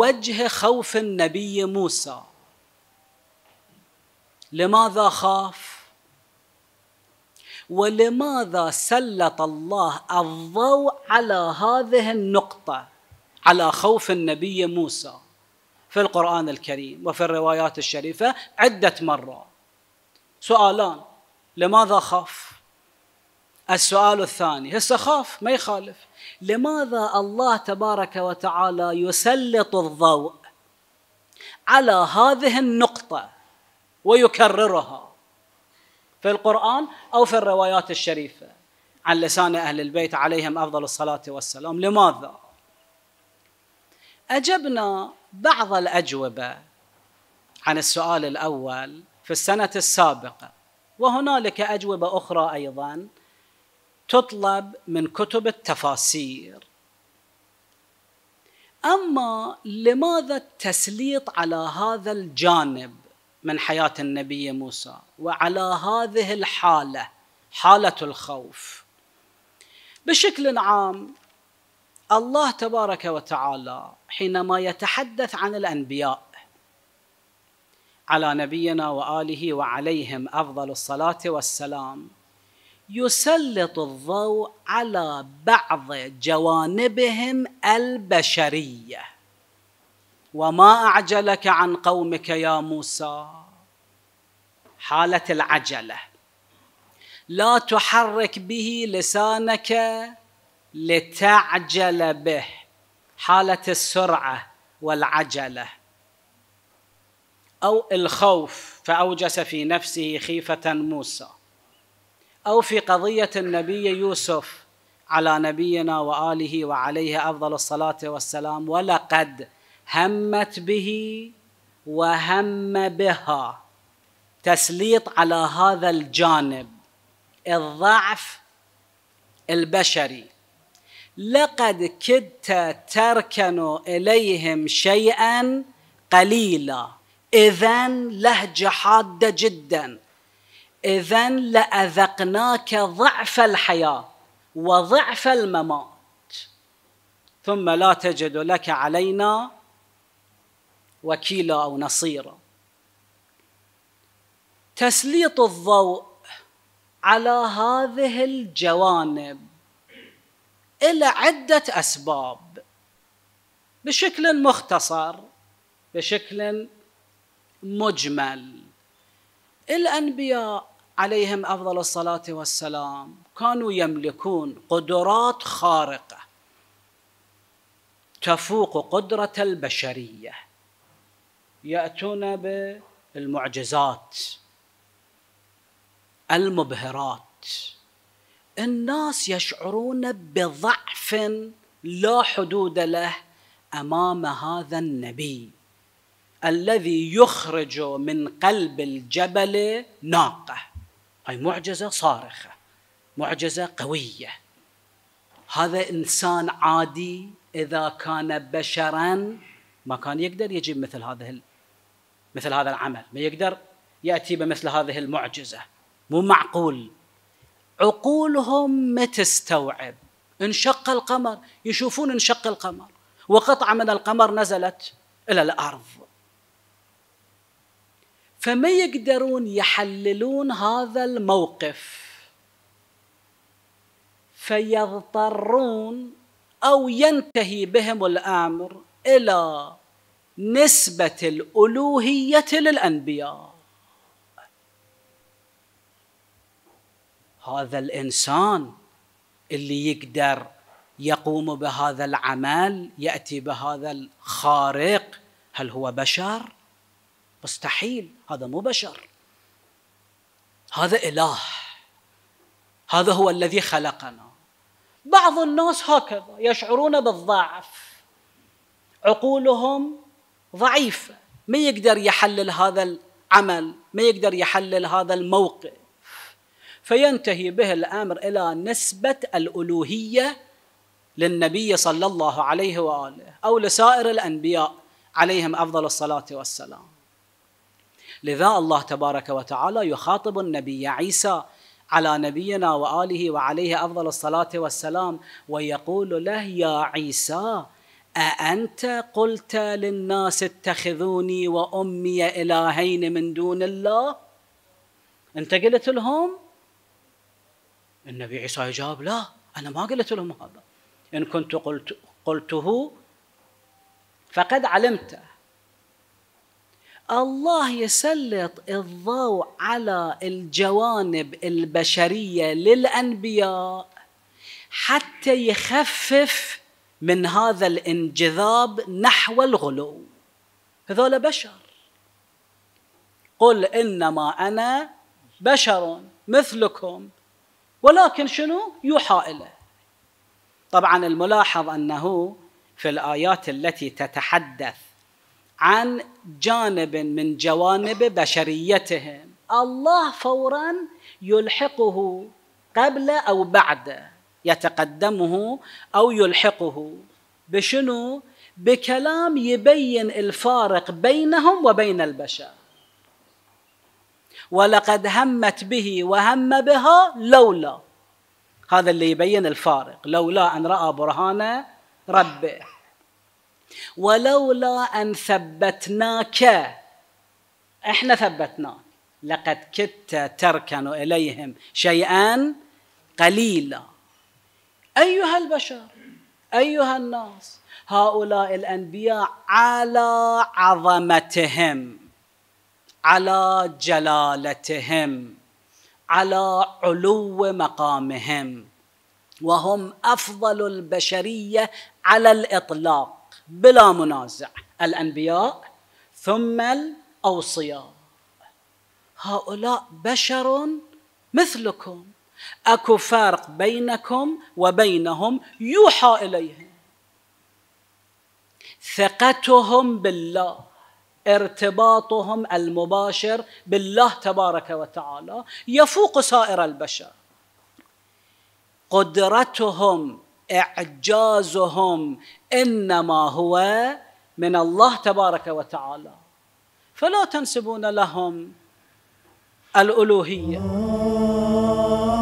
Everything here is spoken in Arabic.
وجه خوف النبي موسى لماذا خاف ولماذا سلط الله الضوء على هذه النقطه على خوف النبي موسى في القران الكريم وفي الروايات الشريفه عده مرات سؤالان لماذا خاف السؤال الثاني هسه خاف ما يخالف لماذا الله تبارك وتعالى يسلط الضوء على هذه النقطة ويكررها في القرآن أو في الروايات الشريفة عن لسان أهل البيت عليهم أفضل الصلاة والسلام لماذا؟ أجبنا بعض الأجوبة عن السؤال الأول في السنة السابقة وهنالك أجوبة أخرى أيضا تطلب من كتب التفاسير اما لماذا التسليط على هذا الجانب من حياه النبي موسى وعلى هذه الحاله حاله الخوف بشكل عام الله تبارك وتعالى حينما يتحدث عن الانبياء على نبينا واله وعليهم افضل الصلاه والسلام يسلط الضوء على بعض جوانبهم البشريه وما اعجلك عن قومك يا موسى حاله العجله لا تحرك به لسانك لتعجل به حاله السرعه والعجله او الخوف فاوجس في نفسه خيفه موسى أو في قضية النبي يوسف على نبينا وآله وعليه أفضل الصلاة والسلام ولقد همت به وهم بها تسليط على هذا الجانب الضعف البشري لقد كدت تركن اليهم شيئا قليلا اذا لهجه حاده جدا إذا لأذقناك ضعف الحياة وضعف الممات ثم لا تجد لك علينا وكيلا أو نصيرا تسليط الضوء على هذه الجوانب إلى عدة أسباب بشكل مختصر بشكل مجمل الانبياء عليهم افضل الصلاه والسلام كانوا يملكون قدرات خارقه تفوق قدره البشريه ياتون بالمعجزات المبهرات الناس يشعرون بضعف لا حدود له امام هذا النبي الذي يخرج من قلب الجبل ناقه هاي معجزة صارخة معجزة قوية هذا إنسان عادي إذا كان بشرا ما كان يقدر يجيب مثل هذا مثل هذا العمل ما يقدر يأتي بمثل هذه المعجزة مو معقول عقولهم ما تستوعب انشق القمر يشوفون انشق القمر وقطعة من القمر نزلت إلى الأرض فما يقدرون يحللون هذا الموقف فيضطرون او ينتهي بهم الامر الى نسبه الالوهيه للانبياء هذا الانسان اللي يقدر يقوم بهذا العمل ياتي بهذا الخارق هل هو بشر مستحيل هذا مو بشر هذا إله هذا هو الذي خلقنا بعض الناس هكذا يشعرون بالضعف عقولهم ضعيفة ما يقدر يحلل هذا العمل ما يقدر يحلل هذا الموقف فينتهي به الأمر إلى نسبة الألوهية للنبي صلى الله عليه وآله أو لسائر الأنبياء عليهم أفضل الصلاة والسلام لذا الله تبارك وتعالى يخاطب النبي عيسى على نبينا واله وعليه افضل الصلاه والسلام ويقول له يا عيسى أأنت قلت للناس اتخذوني وأمي إلهين من دون الله أنت قلت لهم النبي عيسى يجاب لا أنا ما قلت لهم هذا إن كنت قلت قلته فقد علمته الله يسلط الضوء على الجوانب البشريه للانبياء حتى يخفف من هذا الانجذاب نحو الغلو هذول بشر قل انما انا بشر مثلكم ولكن شنو يوحى اليه طبعا الملاحظ انه في الايات التي تتحدث عن جانب من جوانب بشريتهم الله فورا يلحقه قبل او بعد يتقدمه او يلحقه بشنو بكلام يبين الفارق بينهم وبين البشر ولقد همت به وهم بها لولا هذا اللي يبين الفارق لولا ان راى برهان ربه ولولا أن ثبتناك احنا ثبتناك لقد كدت تركن إليهم شيئا قليلا أيها البشر أيها الناس هؤلاء الأنبياء على عظمتهم على جلالتهم على علو مقامهم وهم افضل البشريه على الاطلاق بلا منازع الانبياء ثم الاوصياء هؤلاء بشر مثلكم اكو فرق بينكم وبينهم يوحى اليهم ثقتهم بالله ارتباطهم المباشر بالله تبارك وتعالى يفوق سائر البشر قدرتهم اعجازهم انما هو من الله تبارك وتعالى فلا تنسبون لهم الالوهيه